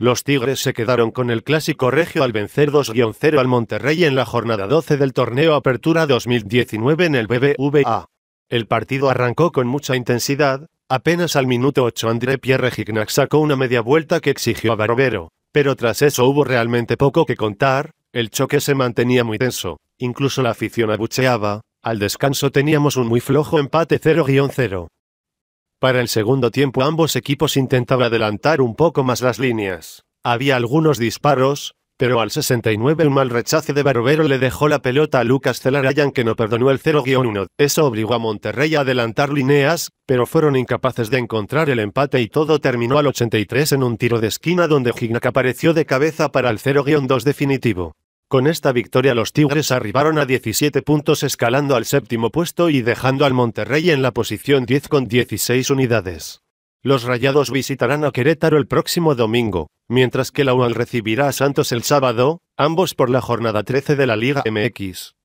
Los Tigres se quedaron con el clásico regio al vencer 2-0 al Monterrey en la jornada 12 del torneo Apertura 2019 en el BBVA. El partido arrancó con mucha intensidad, apenas al minuto 8 André Pierre Gignac sacó una media vuelta que exigió a Barovero, pero tras eso hubo realmente poco que contar, el choque se mantenía muy tenso, incluso la afición abucheaba, al descanso teníamos un muy flojo empate 0-0. Para el segundo tiempo ambos equipos intentaban adelantar un poco más las líneas. Había algunos disparos, pero al 69 el mal rechace de Barbero le dejó la pelota a Lucas Celarayan que no perdonó el 0-1. Eso obligó a Monterrey a adelantar líneas, pero fueron incapaces de encontrar el empate y todo terminó al 83 en un tiro de esquina donde Gignac apareció de cabeza para el 0-2 definitivo. Con esta victoria los Tigres arribaron a 17 puntos escalando al séptimo puesto y dejando al Monterrey en la posición 10 con 16 unidades. Los Rayados visitarán a Querétaro el próximo domingo, mientras que la UAL recibirá a Santos el sábado, ambos por la jornada 13 de la Liga MX.